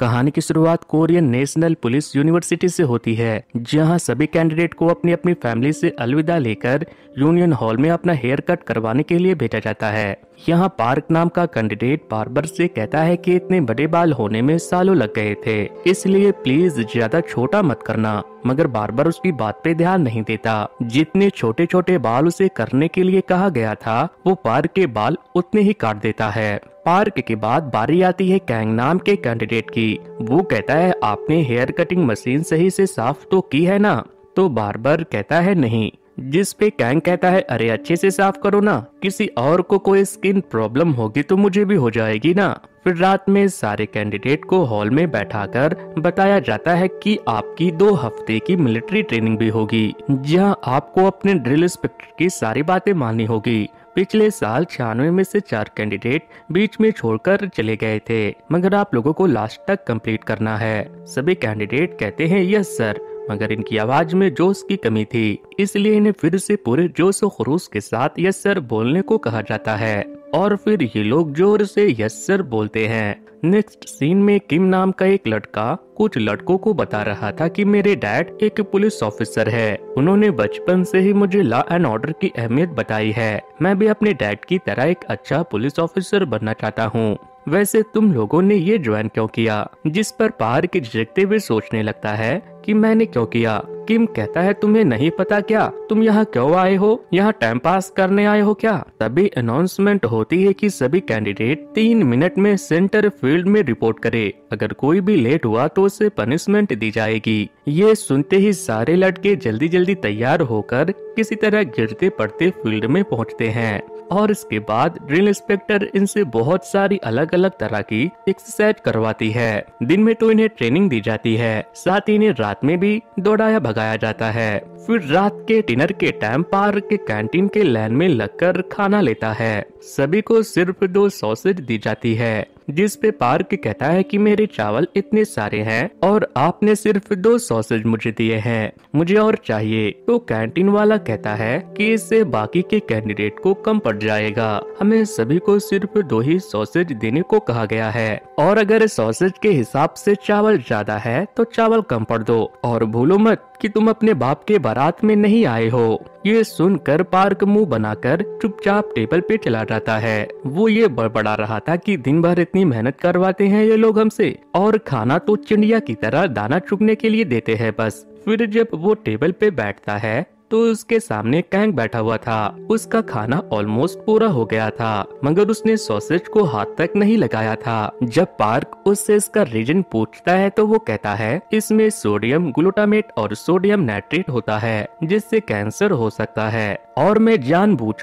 कहानी की शुरुआत कोरियन नेशनल पुलिस यूनिवर्सिटी से होती है जहां सभी कैंडिडेट को अपनी अपनी फैमिली से अलविदा लेकर यूनियन हॉल में अपना हेयर कट करवाने के लिए भेजा जाता है यहाँ पार्क नाम का कैंडिडेट बार्बर से कहता है कि इतने बड़े बाल होने में सालों लग गए थे इसलिए प्लीज ज्यादा छोटा मत करना मगर बार बार उसकी बात पे ध्यान नहीं देता जितने छोटे छोटे बाल उसे करने के लिए कहा गया था वो पार्क के बाल उतने ही काट देता है पार्क के बाद बारी आती है कैंग नाम के कैंडिडेट की वो कहता है आपने हेयर कटिंग मशीन सही से साफ तो की है ना तो बार बार कहता है नहीं जिस पे कैंग कहता है अरे अच्छे से साफ करो ना किसी और को कोई स्किन प्रॉब्लम होगी तो मुझे भी हो जाएगी ना फिर रात में सारे कैंडिडेट को हॉल में बैठाकर बताया जाता है कि आपकी दो हफ्ते की मिलिट्री ट्रेनिंग भी होगी जहां आपको अपने ड्रिल इंस्पेक्टर की सारी बातें माननी होगी पिछले साल छियानवे में से चार कैंडिडेट बीच में छोड़कर चले गए थे मगर आप लोगों को लास्ट तक कंप्लीट करना है सभी कैंडिडेट कहते हैं यस सर मगर इनकी आवाज में जोश की कमी थी इसलिए इन्हें फिर से पूरे जोश और खरूस के साथ यस सर बोलने को कहा जाता है और फिर ये लोग जोर से यस सर बोलते हैं नेक्स्ट सीन में किम नाम का एक लड़का कुछ लड़कों को बता रहा था कि मेरे डैड एक पुलिस ऑफिसर है उन्होंने बचपन से ही मुझे लॉ एंड ऑर्डर की अहमियत बताई है मैं भी अपने डैड की तरह एक अच्छा पुलिस ऑफिसर बनना चाहता हूँ वैसे तुम लोगों ने ये ज्वाइन क्यों किया जिस पर पार के झिझकते हुए सोचने लगता है कि मैंने क्यों किया किम कहता है तुम्हें नहीं पता क्या तुम यहाँ क्यों आए हो यहाँ टाइम पास करने आए हो क्या तभी अनाउंसमेंट होती है कि सभी कैंडिडेट तीन मिनट में सेंटर फील्ड में रिपोर्ट करे अगर कोई भी लेट हुआ तो उसे पनिशमेंट दी जाएगी ये सुनते ही सारे लड़के जल्दी जल्दी तैयार होकर किसी तरह गिरते पड़ते फील्ड में पहुँचते हैं और इसके बाद ड्रिल इंस्पेक्टर इनसे बहुत सारी अलग अलग तरह की एक्सरसाइज करवाती है दिन में तो इन्हें ट्रेनिंग दी जाती है साथ ही इन्हें रात में भी दौड़ाया भगाया जाता है फिर रात के डिनर के टाइम पार्क के कैंटीन के लाइन में लगकर खाना लेता है सभी को सिर्फ दो सॉसेज दी जाती है जिस पे पार्क कहता है कि मेरे चावल इतने सारे हैं और आपने सिर्फ दो सॉसेज मुझे दिए हैं मुझे और चाहिए तो कैंटीन वाला कहता है कि इससे बाकी के कैंडिडेट को कम पड़ जाएगा हमें सभी को सिर्फ दो ही सॉसेज देने को कहा गया है और अगर सॉसेज के हिसाब से चावल ज्यादा है तो चावल कम पड़ दो और भूलो मत कि तुम अपने बाप के बारात में नहीं आए हो ये सुनकर पार्क मुंह बनाकर चुपचाप टेबल पे चला जाता है वो ये बड़बड़ा रहा था कि दिन भर इतनी मेहनत करवाते हैं ये लोग हमसे और खाना तो चिड़िया की तरह दाना चुगने के लिए देते हैं बस फिर जब वो टेबल पे बैठता है तो उसके सामने कैंग बैठा हुआ था उसका खाना ऑलमोस्ट पूरा हो गया था मगर उसने सॉसेज को हाथ तक नहीं लगाया था जब पार्क उससे इसका रीजन पूछता है तो वो कहता है इसमें सोडियम ग्लूटामेट और सोडियम नाइट्रेट होता है जिससे कैंसर हो सकता है और मैं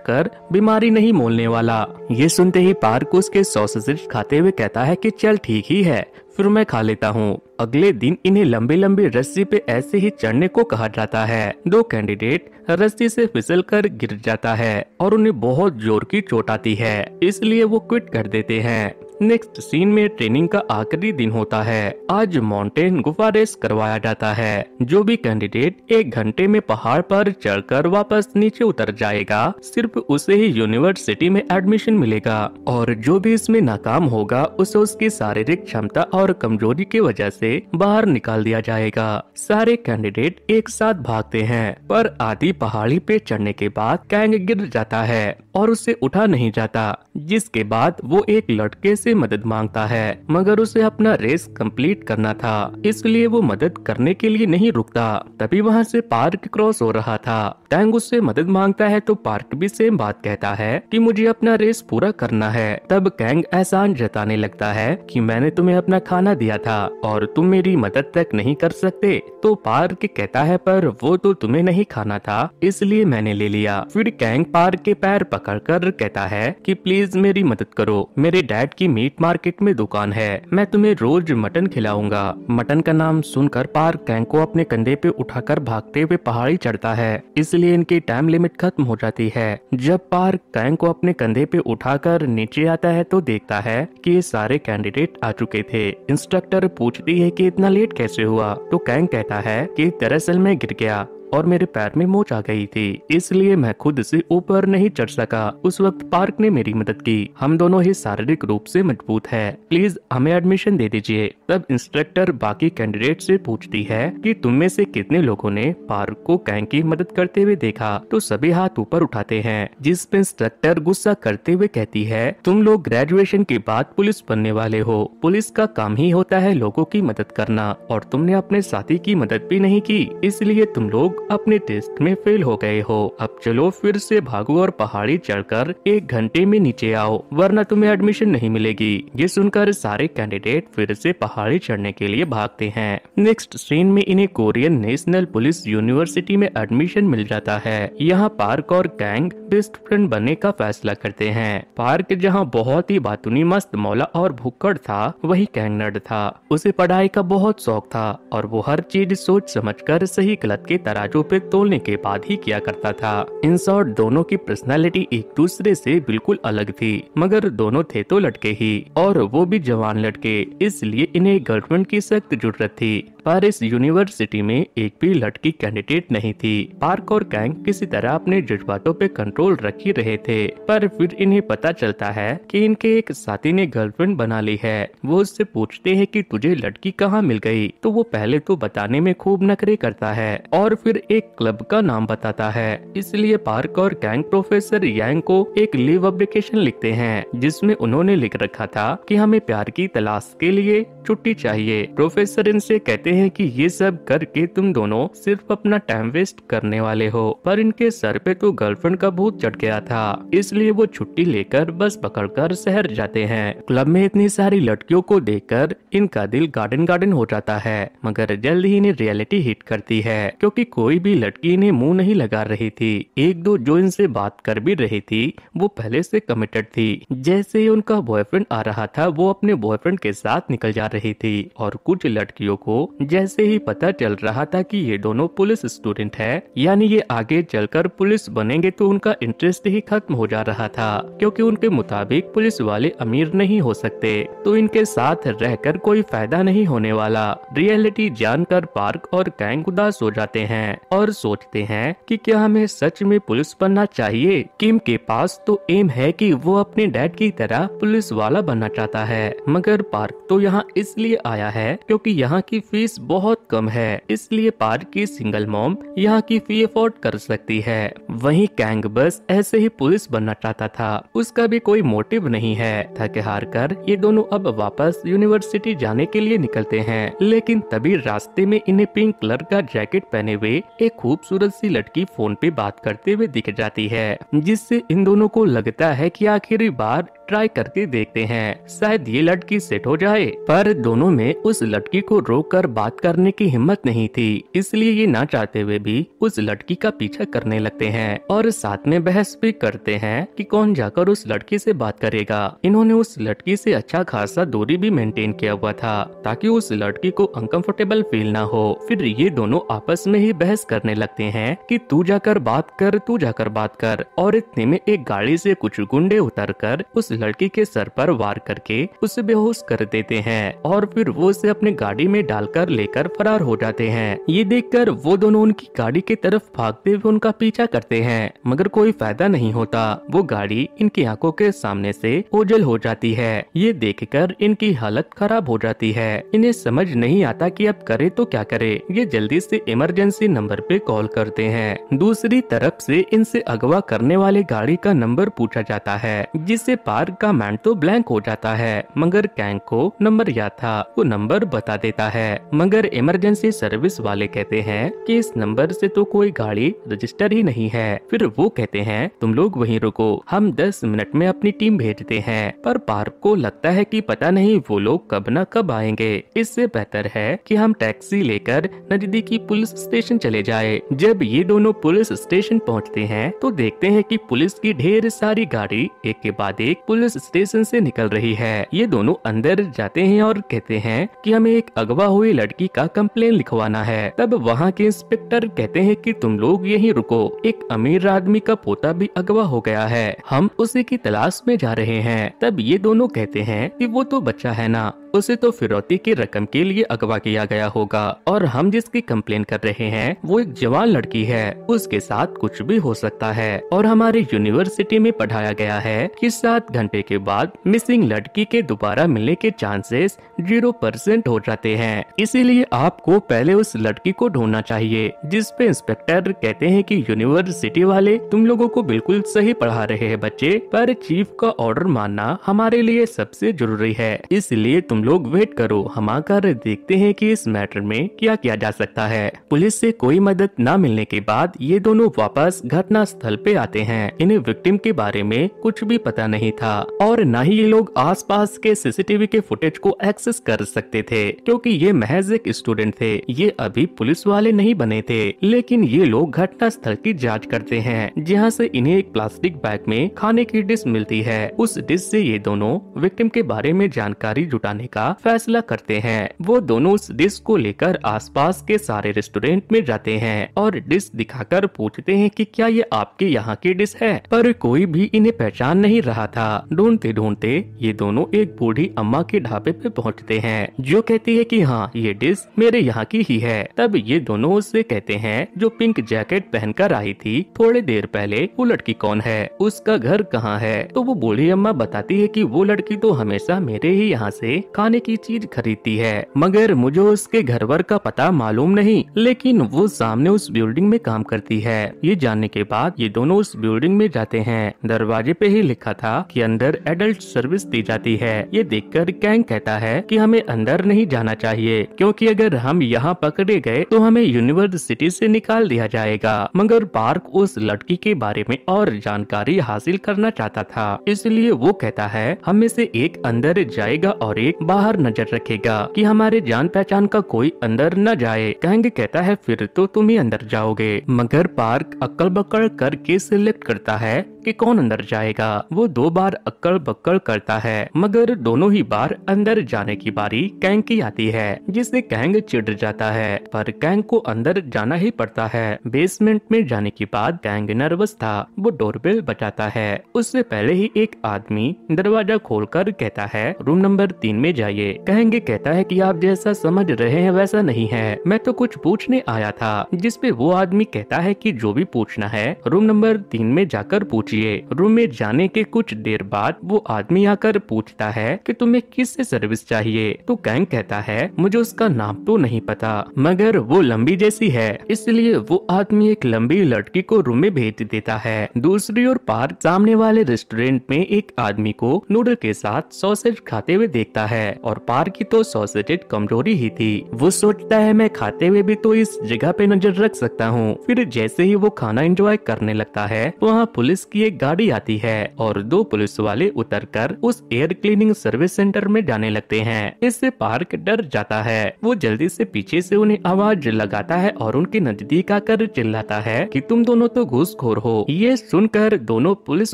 कर बीमारी नहीं मोलने वाला ये सुनते ही पार्क उसके सॉसेज खाते हुए कहता है की चल ठीक ही है फिर मैं खा लेता हूँ अगले दिन इन्हें लंबी लंबी रस्सी पे ऐसे ही चढ़ने को कहा जाता है दो कैंडिडेट रस्सी से कर गिर जाता है और उन्हें बहुत जोर की चोट आती है इसलिए वो क्विट कर देते हैं नेक्स्ट सीन में ट्रेनिंग का आखिरी दिन होता है आज माउंटेन गुफा रेस करवाया जाता है जो भी कैंडिडेट एक घंटे में पहाड़ पर चढ़कर वापस नीचे उतर जाएगा सिर्फ उसे ही यूनिवर्सिटी में एडमिशन मिलेगा और जो भी इसमें नाकाम होगा उसे उसकी शारीरिक क्षमता और कमजोरी की वजह से बाहर निकाल दिया जाएगा सारे कैंडिडेट एक साथ भागते हैं पर आधी पहाड़ी पे चढ़ने के बाद कैंग गिर जाता है और उसे उठा नहीं जाता जिसके बाद वो एक लड़के से से मदद मांगता है मगर उसे अपना रेस कंप्लीट करना था इसलिए वो मदद करने के लिए नहीं रुकता तभी वहाँ से पार्क क्रॉस हो रहा था टैंग उससे मदद मांगता है तो पार्क भी सेम बात कहता है कि मुझे अपना रेस पूरा करना है तब कैंग एहसान जताने लगता है कि मैंने तुम्हें अपना खाना दिया था और तुम मेरी मदद तक नहीं कर सकते तो पार्क कहता है पर वो तो तुम्हें नहीं खाना था इसलिए मैंने ले लिया फिर कैंग पार्क के पैर पकड़ कहता है की प्लीज मेरी मदद करो मेरे डैड की मीट मार्केट में दुकान है मैं तुम्हें रोज मटन खिलाऊंगा मटन का नाम सुनकर पार कैंको अपने कंधे पे उठाकर भागते हुए पहाड़ी चढ़ता है इसलिए इनकी टाइम लिमिट खत्म हो जाती है जब पार कैंको अपने कंधे पे उठाकर नीचे आता है तो देखता है कि ये सारे कैंडिडेट आ चुके थे इंस्ट्रक्टर पूछती है कि इतना लेट कैसे हुआ तो कैंग कहता है कि दरअसल मैं गिर गया और मेरे पैर में मोच आ गई थी इसलिए मैं खुद से ऊपर नहीं चढ़ सका उस वक्त पार्क ने मेरी मदद की हम दोनों ही शारीरिक रूप से मजबूत है प्लीज हमें एडमिशन दे दीजिए तब इंस्ट्रक्टर बाकी कैंडिडेट से पूछती है कि तुम में से कितने लोगों ने पार्क को कैंक की मदद करते हुए देखा तो सभी हाथ ऊपर उठाते हैं पे इंस्ट्रक्टर गुस्सा करते हुए कहती है तुम लोग ग्रेजुएशन के बाद पुलिस बनने वाले हो पुलिस का काम ही होता है लोगों की मदद करना और तुमने अपने साथी की मदद भी नहीं की इसलिए तुम लोग अपने टेस्ट में फेल हो गए हो अब चलो फिर से भागो और पहाड़ी चढ़कर एक घंटे में नीचे आओ वरना तुम्हें एडमिशन नहीं मिलेगी ये सुनकर सारे कैंडिडेट फिर से पहाड़ी चढ़ने के लिए भागते हैं नेक्स्ट सीन में इन्हें कोरियन नेशनल पुलिस यूनिवर्सिटी में एडमिशन मिल जाता है यहाँ पार्क और गैंग बेस्ट फ्रेंड बनने का फैसला करते हैं पार्क जहाँ बहुत ही बातुनी मस्त मौला और भुक्कड़ था वही कैंगनड था उसे पढ़ाई का बहुत शौक था और वो हर चीज सोच समझ कर सही गलत के तराज रुपए तोलने के बाद ही किया करता था इन शॉर्ट दोनों की पर्सनालिटी एक दूसरे से बिल्कुल अलग थी मगर दोनों थे तो लटके ही और वो भी जवान लटके इसलिए इन्हें गर्लफ्रेंड की सख्त जरूरत थी पर इस यूनिवर्सिटी में एक भी लड़की कैंडिडेट नहीं थी पार्क और गैंग किसी तरह अपने जज्बातों पे कंट्रोल रख ही रहे थे पर फिर इन्हें पता चलता है कि इनके एक साथी ने गर्लफ्रेंड बना ली है वो उससे पूछते हैं कि तुझे लड़की कहाँ मिल गई तो वो पहले तो बताने में खूब नखरे करता है और फिर एक क्लब का नाम बताता है इसलिए पार्क और गैंग प्रोफेसर यांग को एक लीव अप्लीकेशन लिखते हैं जिसमे उन्होंने लिख रखा था की हमें प्यार की तलाश के लिए छुट्टी चाहिए प्रोफेसर इनसे कहते हैं कि ये सब करके तुम दोनों सिर्फ अपना टाइम वेस्ट करने वाले हो पर इनके सर पे तो गर्लफ्रेंड का भूत चढ़ गया था इसलिए वो छुट्टी लेकर बस पकड़कर शहर जाते हैं क्लब में इतनी सारी लड़कियों को कर इनका दिल गार्डन गार्डन हो जाता है मगर जल्द ही इन्हें रियलिटी हिट करती है क्योंकि कोई भी लड़की इन्हें मुंह नहीं लगा रही थी एक दो जो इनसे बात कर भी रही थी वो पहले से कमिटेड थी जैसे ही उनका बॉयफ्रेंड आ रहा था वो अपने बॉयफ्रेंड के साथ निकल जा रहे थे और कुछ लड़कियों को जैसे ही पता चल रहा था कि ये दोनों पुलिस स्टूडेंट है यानी ये आगे चलकर पुलिस बनेंगे तो उनका इंटरेस्ट ही खत्म हो जा रहा था क्योंकि उनके मुताबिक पुलिस वाले अमीर नहीं हो सकते तो इनके साथ रहकर कोई फायदा नहीं होने वाला रियलिटी जानकर पार्क और कैंग उदास हो जाते हैं और सोचते हैं कि क्या हमें सच में पुलिस बनना चाहिए किम के पास तो एम है कि वो अपने डैड की तरह पुलिस वाला बनना चाहता है मगर पार्क तो यहाँ इसलिए आया है क्योंकि यहाँ की फीस बहुत कम है इसलिए पार्क की सिंगल मॉम यहाँ की फी अफोर्ड कर सकती है वहीं कैंग बस ऐसे ही पुलिस बनना चाहता था उसका भी कोई मोटिव नहीं है थके हार कर ये दोनों अब वापस यूनिवर्सिटी जाने के लिए निकलते हैं लेकिन तभी रास्ते में इन्हें पिंक कलर का जैकेट पहने हुए एक खूबसूरत सी लड़की फोन पे बात करते हुए दिख जाती है जिससे इन दोनों को लगता है कि आखिरी बार ट्राई करके देखते हैं शायद ये लड़की सेट हो जाए पर दोनों में उस लड़की को रोककर बात करने की हिम्मत नहीं थी इसलिए ये ना चाहते हुए भी उस लड़की का पीछा करने लगते हैं और साथ में बहस भी करते हैं कि कौन जाकर उस लड़की से बात करेगा इन्होंने उस लड़की से अच्छा खासा दूरी भी मेंटेन किया हुआ था ताकि उस लड़की को अनकंफर्टेबल फील ना हो फिर ये दोनों आपस में ही बहस करने लगते हैं कि तू जाकर बात कर तू जाकर बात कर और इतने में एक गाड़ी से कुछ गुंडे उतर कर उस लड़की के सर पर वार करके उसे बेहोश कर देते हैं और फिर वो उसे अपने गाड़ी में डालकर लेकर फरार हो जाते हैं ये देखकर वो दोनों उनकी गाड़ी के तरफ भागते हुए उनका पीछा करते हैं मगर कोई फायदा नहीं होता वो गाड़ी इनकी आंखों के सामने से ओझल हो जाती है ये देखकर इनकी हालत खराब हो जाती है इन्हें समझ नहीं आता कि अब करे तो क्या करे ये जल्दी से इमरजेंसी नंबर पे कॉल करते हैं दूसरी तरफ से इनसे अगवा करने वाले गाड़ी का नंबर पूछा जाता है जिससे पार्क का तो ब्लैंक हो जाता है मगर कैंक को नंबर याद था वो नंबर बता देता है मगर इमरजेंसी सर्विस वाले कहते हैं कि इस नंबर से तो कोई गाड़ी रजिस्टर ही नहीं है फिर वो कहते हैं तुम लोग वहीं रुको हम दस मिनट में अपनी टीम भेजते हैं पर पार्क को लगता है कि पता नहीं वो लोग कब न कब आएंगे इससे बेहतर है कि हम टैक्सी लेकर नजदीकी पुलिस स्टेशन चले जाए जब ये दोनों पुलिस स्टेशन पहुँचते हैं तो देखते है की पुलिस की ढेर सारी गाड़ी एक के बाद एक पुलिस स्टेशन से निकल रही है ये दोनों अंदर जाते हैं और कहते हैं कि हमें एक अगवा हुई लड़की का कंप्लेन लिखवाना है तब वहाँ के इंस्पेक्टर कहते हैं कि तुम लोग यहीं रुको एक अमीर आदमी का पोता भी अगवा हो गया है हम उसी की तलाश में जा रहे हैं तब ये दोनों कहते हैं कि वो तो बच्चा है ना उसे तो फिरौती की रकम के लिए अगवा किया गया होगा और हम जिसकी कम्प्लेन कर रहे हैं वो एक जवान लड़की है उसके साथ कुछ भी हो सकता है और हमारे यूनिवर्सिटी में पढ़ाया गया है कि सात घंटे के बाद मिसिंग लड़की के दोबारा मिलने के चांसेस जीरो परसेंट हो जाते हैं इसीलिए आपको पहले उस लड़की को ढूंढना चाहिए जिसपे इंस्पेक्टर कहते हैं की यूनिवर्सिटी वाले तुम लोगो को बिल्कुल सही पढ़ा रहे है बच्चे पर चीफ का ऑर्डर मानना हमारे लिए सबसे जरूरी है इसलिए तुम लोग वेट करो हम आकर देखते हैं कि इस मैटर में क्या किया जा सकता है पुलिस से कोई मदद न मिलने के बाद ये दोनों वापस घटना स्थल पे आते हैं इन्हें विक्टिम के बारे में कुछ भी पता नहीं था और न ही ये लोग आसपास के सीसीटीवी के फुटेज को एक्सेस कर सकते थे क्योंकि ये महज एक स्टूडेंट थे ये अभी पुलिस वाले नहीं बने थे लेकिन ये लोग घटना स्थल की जाँच करते हैं जहाँ ऐसी इन्हें एक प्लास्टिक बैग में खाने की डिश मिलती है उस डिश से ये दोनों विक्टिम के बारे में जानकारी जुटाने का फैसला करते हैं वो दोनों उस डिश को लेकर आसपास के सारे रेस्टोरेंट में जाते हैं और डिश दिखाकर पूछते हैं कि क्या ये आपके यहाँ की डिश है पर कोई भी इन्हें पहचान नहीं रहा था ढूंढते ढूंढते ये दोनों एक बूढ़ी अम्मा के ढाबे पे पहुँचते हैं जो कहती है की हाँ ये डिश मेरे यहाँ की ही है तब ये दोनों उससे कहते हैं जो पिंक जैकेट पहनकर आई थी थोड़े देर पहले वो लड़की कौन है उसका घर कहाँ है तो वो बूढ़ी अम्मा बताती है की वो लड़की तो हमेशा मेरे ही यहाँ से खाने की चीज खरीदती है मगर मुझे उसके घर वर का पता मालूम नहीं लेकिन वो सामने उस बिल्डिंग में काम करती है ये जानने के बाद ये दोनों उस बिल्डिंग में जाते हैं दरवाजे पे ही लिखा था कि अंदर एडल्ट सर्विस दी जाती है ये देखकर कैंग कहता है कि हमें अंदर नहीं जाना चाहिए क्योंकि अगर हम यहाँ पकड़े गए तो हमें यूनिवर्सिटी से निकाल दिया जाएगा मगर पार्क उस लड़की के बारे में और जानकारी हासिल करना चाहता था इसलिए वो कहता है हम में से एक अंदर जाएगा और एक बाहर नजर रखेगा कि हमारे जान पहचान का कोई अंदर न जाए कहेंगे कहता है फिर तो तुम ही अंदर जाओगे मगर पार्क अक्ल बक्ल करके सिलेक्ट करता है कि कौन अंदर जाएगा वो दो बार अक्कड़ बक्कड़ करता है मगर दोनों ही बार अंदर जाने की बारी कैंग की आती है जिससे कैंग चिढ़ जाता है पर कैंग को अंदर जाना ही पड़ता है बेसमेंट में जाने के बाद कैंग नर्वस था वो डोरबेल बचाता है उससे पहले ही एक आदमी दरवाजा कर कहता है रूम नंबर तीन में जाइए कहेंगे कहता है कि आप जैसा समझ रहे हैं वैसा नहीं है मैं तो कुछ पूछने आया था जिसपे वो आदमी कहता है कि जो भी पूछना है रूम नंबर तीन में जाकर पूछ कीजिए रूम में जाने के कुछ देर बाद वो आदमी आकर पूछता है कि तुम्हें किस सर्विस चाहिए तो कैंग कहता है मुझे उसका नाम तो नहीं पता मगर वो लंबी जैसी है इसलिए वो आदमी एक लंबी लड़की को रूम में भेज देता है दूसरी ओर पार्क सामने वाले रेस्टोरेंट में एक आदमी को नूडल के साथ सॉसेज खाते हुए देखता है और पार्क की तो सॉसेज कमजोरी ही थी वो सोचता है मैं खाते हुए भी तो इस जगह पे नजर रख सकता हूँ फिर जैसे ही वो खाना एंजॉय करने लगता है वहाँ पुलिस की लिए गाड़ी आती है और दो पुलिस वाले उतर कर उस एयर क्लीनिंग सर्विस सेंटर में जाने लगते हैं इससे पार्क डर जाता है वो जल्दी से पीछे से उन्हें आवाज लगाता है और उनके नजदीक आकर चिल्लाता है कि तुम दोनों तो घूसखोर हो ये सुनकर दोनों पुलिस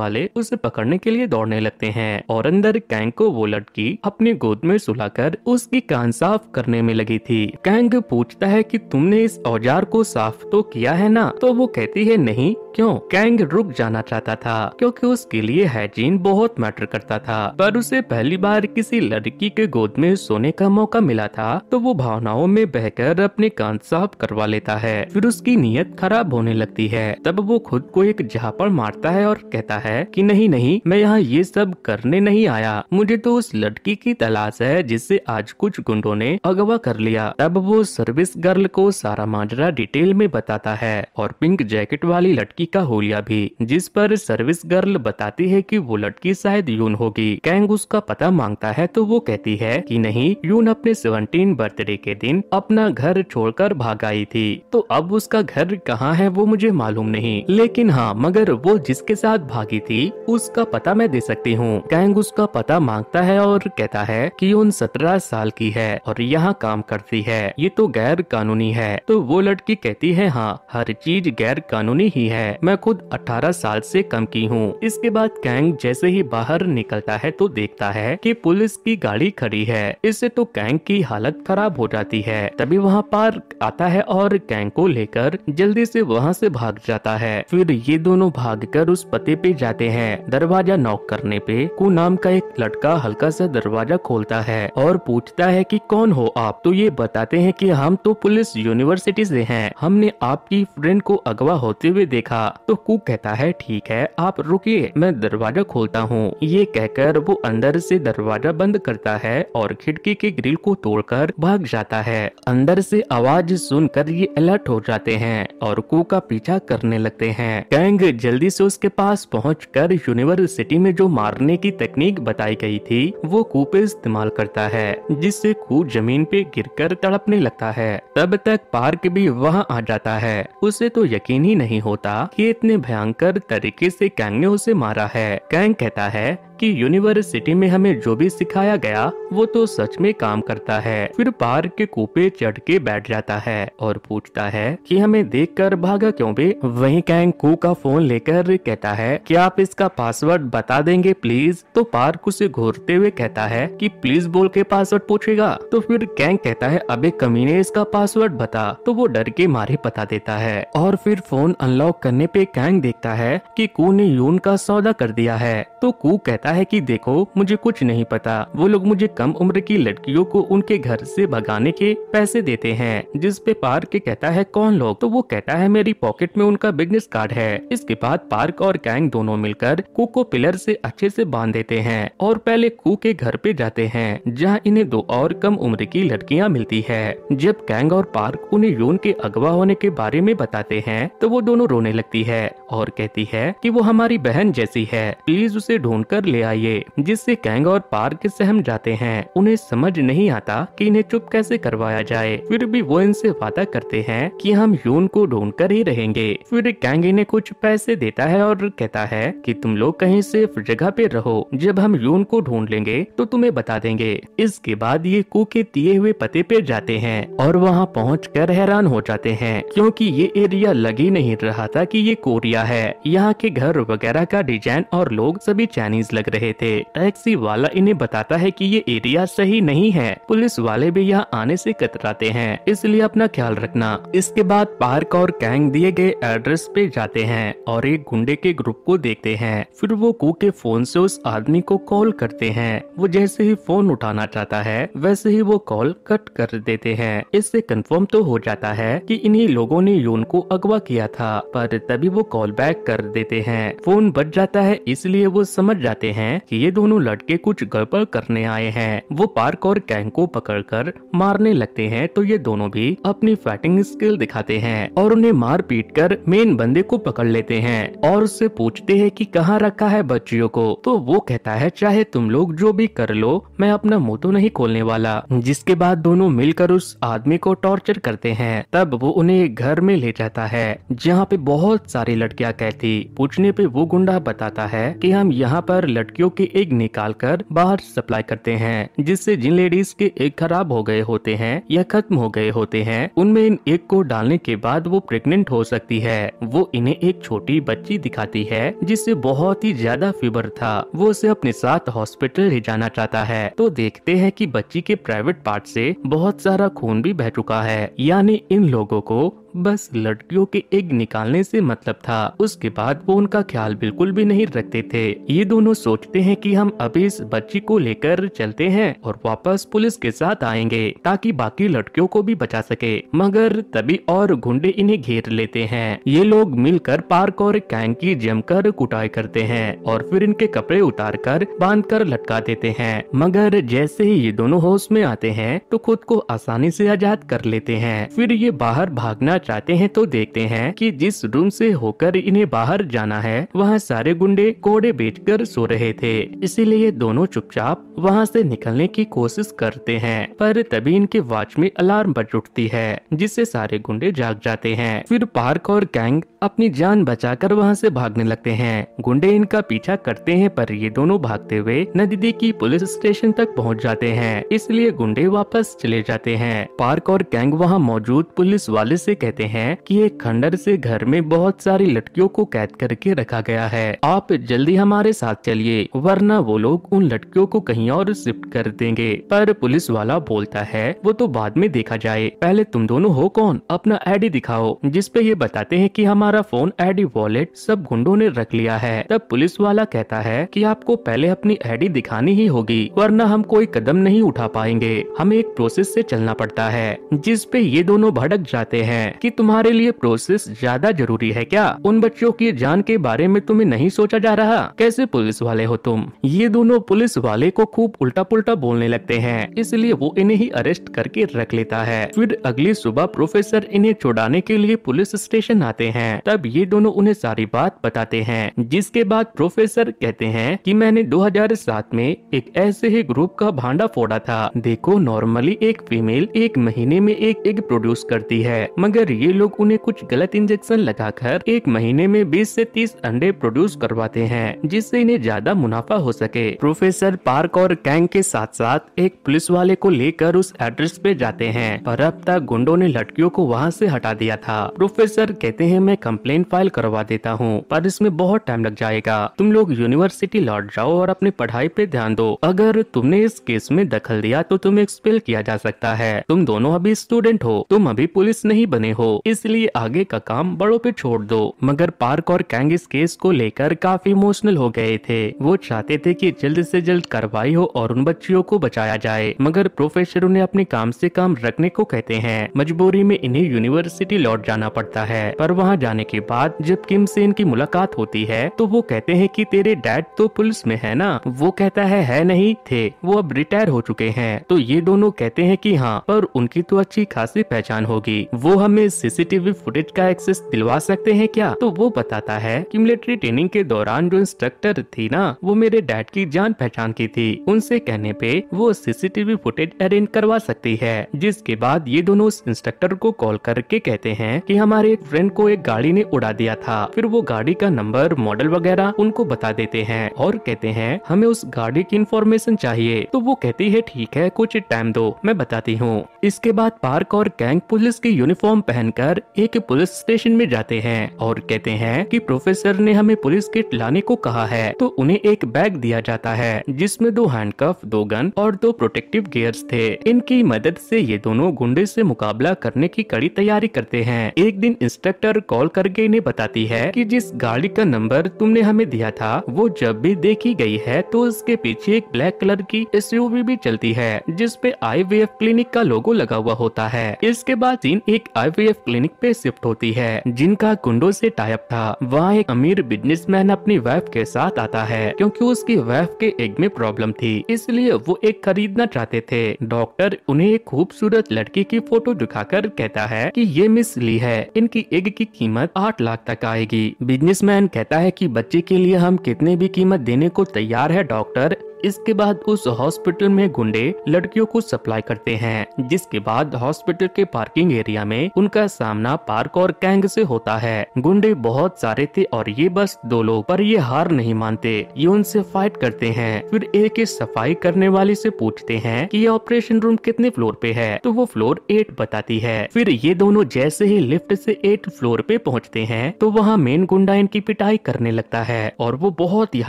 वाले उसे पकड़ने के लिए दौड़ने लगते हैं और अंदर कैंग को वो लड़की अपने गोद में सुलाकर उसकी कान साफ करने में लगी थी कैंग पूछता है कि तुमने इस औजार को साफ तो किया है ना तो वो कहती है नहीं क्यों कैंग रुक जाना चाहता सकता था क्योंकि उसके लिए हाइजीन बहुत मैटर करता था पर उसे पहली बार किसी लड़की के गोद में सोने का मौका मिला था तो वो भावनाओं में बहकर अपने कान साफ करवा लेता है फिर उसकी नीयत खराब होने लगती है तब वो खुद को एक झापड़ मारता है और कहता है कि नहीं नहीं मैं यहाँ ये सब करने नहीं आया मुझे तो उस लड़की की तलाश है जिससे आज कुछ गुंडों ने अगवा कर लिया तब वो सर्विस गर्ल को सारा माजरा डिटेल में बताता है और पिंक जैकेट वाली लड़की का होलिया भी जिस पर सर्विस गर्ल बताती है कि वो लड़की शायद यून होगी कैंग उसका पता मांगता है तो वो कहती है कि नहीं यून अपने सेवनटीन बर्थडे के दिन अपना घर छोड़कर भाग आई थी तो अब उसका घर कहाँ है वो मुझे मालूम नहीं लेकिन हाँ मगर वो जिसके साथ भागी थी उसका पता मैं दे सकती हूँ कैंग उसका पता मांगता है और कहता है की यून सत्रह साल की है और यहाँ काम करती है ये तो गैर कानूनी है तो वो लड़की कहती है हाँ हर चीज गैर कानूनी ही है मैं खुद अठारह साल से कम की हूँ इसके बाद कैंग जैसे ही बाहर निकलता है तो देखता है कि पुलिस की गाड़ी खड़ी है इससे तो कैंग की हालत खराब हो जाती है तभी वहाँ पार्क आता है और कैंग को लेकर जल्दी से वहाँ से भाग जाता है फिर ये दोनों कर उस पते पे जाते हैं दरवाजा नॉक करने पे कु नाम का एक लड़का हल्का सा दरवाजा खोलता है और पूछता है की कौन हो आप तो ये बताते हैं की हम तो पुलिस यूनिवर्सिटी ऐसी है हमने आपकी फ्रेंड को अगवा होते हुए देखा तो कु कहता है ठीक है है आप रुकिए मैं दरवाजा खोलता हूँ ये कहकर वो अंदर से दरवाजा बंद करता है और खिड़की के ग्रिल को तोड़कर भाग जाता है अंदर से आवाज सुनकर ये अलर्ट हो जाते हैं और कु का पीछा करने लगते हैं कैंग जल्दी से उसके पास पहुँच यूनिवर्सिटी में जो मारने की तकनीक बताई गयी थी वो कू पे इस्तेमाल करता है जिससे कु जमीन पे गिर तड़पने लगता है तब तक पार्क भी वहाँ आ जाता है उसे तो यकीन ही नहीं होता कि इतने भयंकर तरीके तरीके से कैंग ने उसे मारा है कैंग कहता है कि यूनिवर्सिटी में हमें जो भी सिखाया गया वो तो सच में काम करता है फिर पार्क के कूपे चढ़ के बैठ जाता है और पूछता है कि हमें देखकर भागा क्यों भी वही कू का फोन लेकर कहता है कि आप इसका पासवर्ड बता देंगे प्लीज तो पार्क उसे घूरते हुए कहता है कि प्लीज बोल के पासवर्ड पूछेगा तो फिर कैंग कहता है अबे कमीने इसका पासवर्ड बता तो वो डर के मारे बता देता है और फिर फोन अनलॉक करने पे कैंग देखता है कि कू ने यून का सौदा कर दिया है तो कू कहता है कि देखो मुझे कुछ नहीं पता वो लोग मुझे कम उम्र की लड़कियों को उनके घर से भगाने के पैसे देते हैं जिस पे पार्क कहता है कौन लोग तो वो कहता है मेरी पॉकेट में उनका बिजनेस कार्ड है इसके बाद पार्क और गैंग दोनों मिलकर कू को पिलर से अच्छे से बांध देते हैं और पहले कू के घर पे जाते हैं जहाँ इन्हें दो और कम उम्र की लड़कियाँ मिलती है जब गैंग और पार्क उन्हें यून के अगवा होने के बारे में बताते हैं तो वो दोनों रोने लगती है और कहती है कि वो हमारी बहन जैसी है प्लीज उसे ढूंढ कर ले आइए जिससे कैंग और पार्क सहम जाते हैं उन्हें समझ नहीं आता कि इन्हें चुप कैसे करवाया जाए फिर भी वो इनसे वादा करते हैं कि हम यून को ढूंढ कर ही रहेंगे फिर कैंग इन्हें कुछ पैसे देता है और कहता है कि तुम लोग कहीं सेफ जगह पे रहो जब हम यून को ढूंढ लेंगे तो तुम्हें बता देंगे इसके बाद ये कु के दिए हुए पते पे जाते हैं और वहाँ पहुँच कर हैरान हो जाते हैं क्योंकि ये एरिया लग ही नहीं रहा था कि ये कोरिया है यहाँ के घर वगैरह का डिजाइन और लोग सभी चाइनीज लग रहे थे टैक्सी वाला इन्हें बताता है कि ये एरिया सही नहीं है पुलिस वाले भी यहाँ आने से कतराते हैं इसलिए अपना ख्याल रखना इसके बाद पार्क और कैंग दिए गए एड्रेस पे जाते हैं और एक गुंडे के ग्रुप को देखते हैं फिर वो कु के फोन से उस आदमी को कॉल करते हैं वो जैसे ही फोन उठाना चाहता है वैसे ही वो कॉल कट कर देते हैं इससे कंफर्म तो हो जाता है की इन्ही लोगो ने यून को अगवा किया था पर तभी वो कॉल बैक कर देते हैं फोन बच जाता है इसलिए वो समझ जाते हैं कि ये दोनों लड़के कुछ गड़बड़ करने आए हैं वो पार्क और कैंग को पकड़कर मारने लगते हैं तो ये दोनों भी अपनी फाइटिंग स्किल दिखाते हैं और उन्हें मार पीट कर मेन बंदे को पकड़ लेते हैं और उससे पूछते हैं कि कहाँ रखा है बच्चियों को तो वो कहता है चाहे तुम लोग जो भी कर लो मैं अपना मुँह तो नहीं खोलने वाला जिसके बाद दोनों मिलकर उस आदमी को टॉर्चर करते हैं तब वो उन्हें घर में ले जाता है जहाँ पे बहुत सारी लड़कियाँ कहती पूछने पे वो गुंडा बताता है कि हम यहाँ पर लड़... लड़कियों के एग निकाल कर बाहर सप्लाई करते हैं जिससे जिन लेडीज के एग खराब हो गए होते हैं या खत्म हो गए होते हैं उनमें इन एग को डालने के बाद वो प्रेग्नेंट हो सकती है वो इन्हें एक छोटी बच्ची दिखाती है जिससे बहुत ही ज्यादा फीवर था वो उसे अपने साथ हॉस्पिटल ले जाना चाहता है तो देखते है की बच्ची के प्राइवेट पार्ट ऐसी बहुत सारा खून भी बह चुका है यानी इन लोगों को बस लड़कियों के एक निकालने से मतलब था उसके बाद वो उनका ख्याल बिल्कुल भी नहीं रखते थे ये दोनों सोचते हैं कि हम अभी इस बच्ची को लेकर चलते हैं और वापस पुलिस के साथ आएंगे ताकि बाकी लड़कियों को भी बचा सके मगर तभी और गुंडे इन्हें घेर लेते हैं ये लोग मिलकर पार्क और कैंकी की जमकर कुटाई करते हैं और फिर इनके कपड़े उतार कर बांध कर लटका देते हैं मगर जैसे ही ये दोनों होश में आते हैं तो खुद को आसानी से आजाद कर लेते हैं फिर ये बाहर भागना चाहते हैं तो देखते हैं कि जिस रूम से होकर इन्हें बाहर जाना है वहाँ सारे गुंडे कोड़े बेचकर सो रहे थे इसीलिए दोनों चुपचाप वहाँ से निकलने की कोशिश करते हैं पर तभी इनके वॉच में अलार्म बज उठती है जिससे सारे गुंडे जाग जाते हैं फिर पार्क और गैंग अपनी जान बचाकर वहाँ से भागने लगते हैं गुंडे इनका पीछा करते हैं पर ये दोनों भागते हुए नदी की पुलिस स्टेशन तक पहुँच जाते हैं इसलिए गुंडे वापस चले जाते हैं पार्क और गैंग वहाँ मौजूद पुलिस वाले से कहते कहते हैं कि एक खंडर से घर में बहुत सारी लटकियों को कैद करके रखा गया है आप जल्दी हमारे साथ चलिए वरना वो लोग उन लटकियों को कहीं और शिफ्ट कर देंगे पर पुलिस वाला बोलता है वो तो बाद में देखा जाए पहले तुम दोनों हो कौन अपना आईडी दिखाओ जिसपे ये बताते हैं कि हमारा फोन आईडी वॉलेट सब गुंडों ने रख लिया है तब पुलिस वाला कहता है कि आपको पहले अपनी आईडी दिखानी ही होगी वरना हम कोई कदम नहीं उठा पाएंगे हमें एक प्रोसेस से चलना पड़ता है जिसपे ये दोनों भड़क जाते हैं कि तुम्हारे लिए प्रोसेस ज्यादा जरूरी है क्या उन बच्चों की जान के बारे में तुम्हें नहीं सोचा जा रहा कैसे पुलिस वाले हो तुम ये दोनों पुलिस वाले को खूब उल्टा पुलटा बोलने लगते है इसलिए वो इन्हें ही अरेस्ट करके रख लेता है फिर अगली सुबह प्रोफेसर इन्हें छुड़ाने के लिए पुलिस स्टेशन आते हैं तब ये दोनों उन्हें सारी बात बताते हैं जिसके बाद प्रोफेसर कहते हैं कि मैंने 2007 में एक ऐसे ही ग्रुप का भांडा फोड़ा था देखो नॉर्मली एक फीमेल एक महीने में एक एग प्रोड्यूस करती है मगर ये लोग उन्हें कुछ गलत इंजेक्शन लगाकर एक महीने में 20 से 30 अंडे प्रोड्यूस करवाते हैं जिससे इन्हें ज्यादा मुनाफा हो सके प्रोफेसर पार्क और कैंग के साथ साथ एक पुलिस वाले को लेकर उस एड्रेस पे जाते हैं पर अब तक गुंडों ने लड़कियों को वहाँ से हटा दिया था प्रोफेसर कहते हैं मैं कम्प्लेन फाइल करवा देता हूँ पर इसमें बहुत टाइम लग जाएगा तुम लोग यूनिवर्सिटी लौट जाओ और अपनी पढ़ाई पे ध्यान दो अगर तुमने इस केस में दखल दिया तो तुम्हें एक्सपेल किया जा सकता है तुम दोनों अभी स्टूडेंट हो तुम अभी पुलिस नहीं बने हो हो इसलिए आगे का काम बड़ों पे छोड़ दो मगर पार्क और कैंग इस केस को लेकर काफी इमोशनल हो गए थे वो चाहते थे कि जल्द से जल्द कार्रवाई हो और उन बच्चियों को बचाया जाए मगर प्रोफेसर उन्हें अपने काम से काम रखने को कहते हैं मजबूरी में इन्हें यूनिवर्सिटी लौट जाना पड़ता है पर वहाँ जाने के बाद जब किम से इनकी मुलाकात होती है तो वो कहते हैं की तेरे डैड तो पुलिस में है ना वो कहता है है नहीं थे वो अब रिटायर हो चुके हैं तो ये दोनों कहते हैं कि हाँ पर उनकी तो अच्छी खासी पहचान होगी वो हमें हमें सीसीटीवी फुटेज का एक्सेस दिलवा सकते हैं क्या तो वो बताता है कि मिलिट्री ट्रेनिंग के दौरान जो इंस्ट्रक्टर थी ना वो मेरे डैड की जान पहचान की थी उनसे कहने पे वो सीसीटीवी फुटेज अरेंज करवा सकती है जिसके बाद ये दोनों उस इंस्ट्रक्टर को कॉल करके कहते हैं की हमारे एक फ्रेंड को एक गाड़ी ने उड़ा दिया था फिर वो गाड़ी का नंबर मॉडल वगैरह उनको बता देते हैं और कहते हैं हमें उस गाड़ी की इन्फॉर्मेशन चाहिए तो वो कहती है ठीक है कुछ टाइम दो मैं बताती हूँ इसके बाद पार्क और गैंग पुलिस की यूनिफॉर्म पहनकर एक पुलिस स्टेशन में जाते हैं और कहते हैं कि प्रोफेसर ने हमें पुलिस किट लाने को कहा है तो उन्हें एक बैग दिया जाता है जिसमे दो हैंडकफ दो गन और दो प्रोटेक्टिव गेयर्स थे इनकी मदद ऐसी ये दोनों गुंडे ऐसी मुकाबला करने की कड़ी तैयारी करते हैं एक दिन इंस्ट्रक्टर कॉल करके इन्हें बताती है की जिस गाड़ी का नंबर तुमने हमें दिया था वो जब भी देखी गई है तो उसके पीछे एक ब्लैक कलर की एस भी चलती है जिसपे आई क्लिनिक का लोगो लगा हुआ होता है इसके बाद इन एक आई एफ क्लिनिक पे शिफ्ट होती है जिनका कुंडो से टाइप था वहाँ एक अमीर बिजनेसमैन अपनी वाइफ के साथ आता है क्योंकि उसकी वाइफ के एग में प्रॉब्लम थी इसलिए वो एक खरीदना चाहते थे डॉक्टर उन्हें एक खूबसूरत लड़की की फोटो दिखाकर कहता है की ये मिस ली है इनकी एग की कीमत आठ लाख तक आएगी बिजनेस कहता है की बच्चे के लिए हम कितने भी कीमत देने को तैयार है डॉक्टर इसके बाद उस हॉस्पिटल में गुंडे लड़कियों को सप्लाई करते हैं जिसके बाद हॉस्पिटल के पार्किंग एरिया में उनका सामना पार्क और कैंग से होता है गुंडे बहुत सारे थे और ये बस दो लोग पर ये हार नहीं मानते ये उनसे फाइट करते हैं फिर एक सफाई करने वाले से पूछते हैं कि ये ऑपरेशन रूम कितने फ्लोर पे है तो वो फ्लोर एट बताती है फिर ये दोनों जैसे ही लिफ्ट से एट फ्लोर पे पहुँचते हैं तो वहाँ मेन गुंडा इनकी पिटाई करने लगता है और वो बहुत ही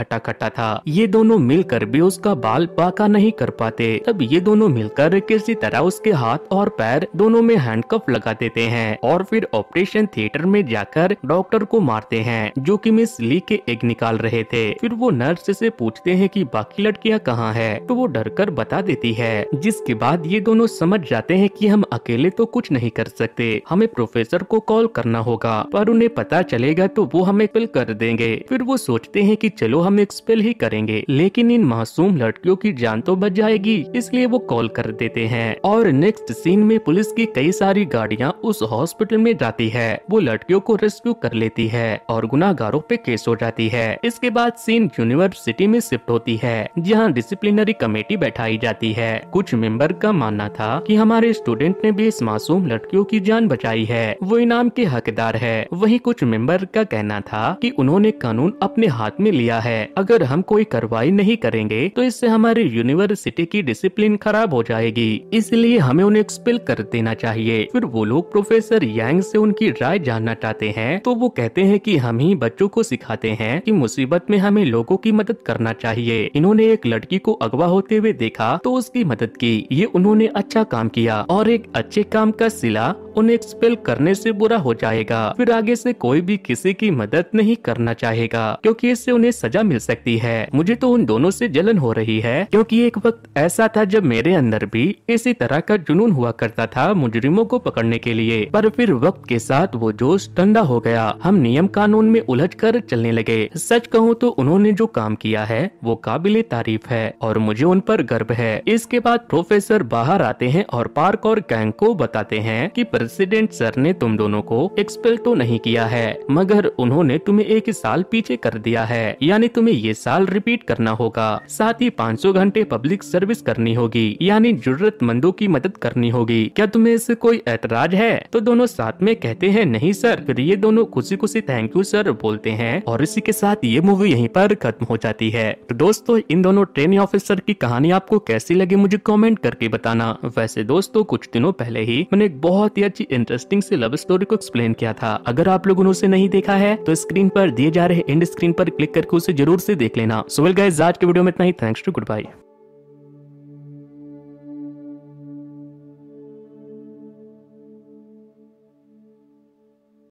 हटाकटा था ये दोनों मिलकर भी उसका बाल पाका नहीं कर पाते तब ये दोनों मिलकर किसी तरह उसके हाथ और पैर दोनों में हैंडकफ लगा देते हैं और फिर ऑपरेशन थिएटर में जाकर डॉक्टर को मारते हैं जो कि मिस ली के एग निकाल रहे थे फिर वो नर्स से पूछते हैं कि बाकी लड़कियां कहाँ है तो वो डर कर बता देती है जिसके बाद ये दोनों समझ जाते हैं कि हम अकेले तो कुछ नहीं कर सकते हमें प्रोफेसर को कॉल करना होगा पर उन्हें पता चलेगा तो वो हमें पिल कर देंगे फिर वो सोचते है की चलो हम एक्सपेल ही करेंगे लेकिन इन मास मासूम लड़कियों की जान तो बच जाएगी इसलिए वो कॉल कर देते हैं और नेक्स्ट सीन में पुलिस की कई सारी गाड़ियाँ उस हॉस्पिटल में जाती है वो लड़कियों को रेस्क्यू कर लेती है और गुनागारों पे केस हो जाती है इसके बाद सीन यूनिवर्सिटी में शिफ्ट होती है जहाँ डिसिप्लिनरी कमेटी बैठाई जाती है कुछ मेंबर का मानना था कि हमारे स्टूडेंट ने भी इस मासूम लड़कियों की जान बचाई है वो इनाम के हकदार है वही कुछ मेंबर का कहना था कि उन्होंने कानून अपने हाथ में लिया है अगर हम कोई कार्रवाई नहीं करेंगे तो इससे हमारी यूनिवर्सिटी की डिसिप्लिन खराब हो जाएगी इसलिए हमें उन्हें एक्सपेल कर देना चाहिए फिर वो लोग प्रोफेसर यांग से उनकी राय जानना चाहते हैं तो वो कहते हैं कि हम ही बच्चों को सिखाते हैं कि मुसीबत में हमें लोगों की मदद करना चाहिए इन्होंने एक लड़की को अगवा होते हुए देखा तो उसकी मदद की ये उन्होंने अच्छा काम किया और एक अच्छे काम का सिला उन्हें एक्सपेल करने से बुरा हो जाएगा फिर आगे से कोई भी किसी की मदद नहीं करना चाहेगा क्योंकि इससे उन्हें सजा मिल सकती है मुझे तो उन दोनों से जल्द जलन हो रही है क्योंकि एक वक्त ऐसा था जब मेरे अंदर भी इसी तरह का जुनून हुआ करता था मुजरिमों को पकड़ने के लिए पर फिर वक्त के साथ वो जोश ठंडा हो गया हम नियम कानून में उलझ कर चलने लगे सच कहूँ तो उन्होंने जो काम किया है वो काबिल तारीफ है और मुझे उन पर गर्व है इसके बाद प्रोफेसर बाहर आते हैं और पार्क और गैंग को बताते हैं कि प्रेसिडेंट सर ने तुम दोनों को एक्सपेल तो नहीं किया है मगर उन्होंने तुम्हें एक साल पीछे कर दिया है यानी तुम्हें ये साल रिपीट करना होगा साथ ही 500 घंटे पब्लिक सर्विस करनी होगी यानी जरूरतमंदों की मदद करनी होगी क्या तुम्हें इससे कोई ऐतराज है तो दोनों साथ में कहते हैं नहीं सर फिर ये दोनों खुशी खुशी थैंक यू सर बोलते हैं और इसी के साथ ये मूवी यहीं पर खत्म हो जाती है तो दोस्तों इन दोनों ट्रेनिंग ऑफिसर की कहानी आपको कैसी लगी मुझे कॉमेंट करके बताना वैसे दोस्तों कुछ दिनों पहले ही मैंने एक बहुत ही अच्छी इंटरेस्टिंग से लव स्टोरी को एक्सप्लेन किया था अगर आप लोगों ने उसे नहीं देखा है तो स्क्रीन पर दिए जा रहे एंड स्क्रीन पर क्लिक करके उसे जरूर से देख लेना सुबह गए आज के वीडियो में इतना night, thanks to goodbye.